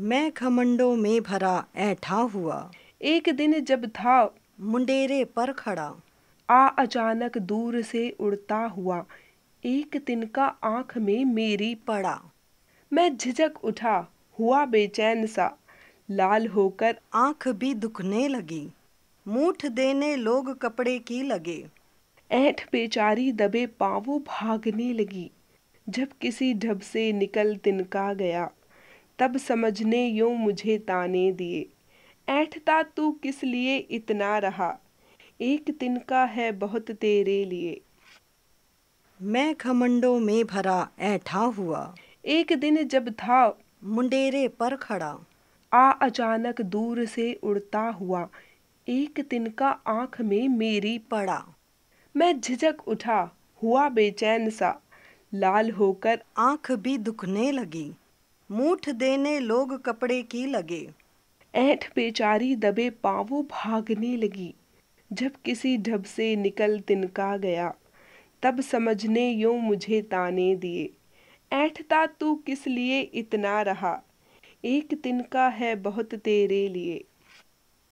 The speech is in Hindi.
मैं घमंडों में भरा ऐठा हुआ एक दिन जब था मुंडेरे पर खड़ा आ अचानक दूर से उड़ता हुआ एक दिन का आंख में मेरी पड़ा मैं झिझक उठा हुआ बेचैन सा लाल होकर आंख भी दुखने लगी मूठ देने लोग कपड़े की लगे ऐठ बेचारी दबे पावो भागने लगी जब किसी ढब से निकल तिनका गया तब समझने यो मुझे ताने दिए ऐठता तू किस लिए इतना रहा एक दिन का है बहुत तेरे लिए मैं खमंडों में भरा ऐठा हुआ एक दिन जब था मुंडेरे पर खड़ा आ अचानक दूर से उड़ता हुआ एक दिन का आंख में मेरी पड़ा मैं झिझक उठा हुआ बेचैन सा लाल होकर आंख भी दुखने लगी मूठ देने लोग कपड़े की लगे ऐठ बेचारी दबे पावो भागने लगी जब किसी ढब से निकल तिनका गया तब समझने यो मुझे ताने दिए ऐठता तू किस लिए इतना रहा एक तिनका है बहुत तेरे लिए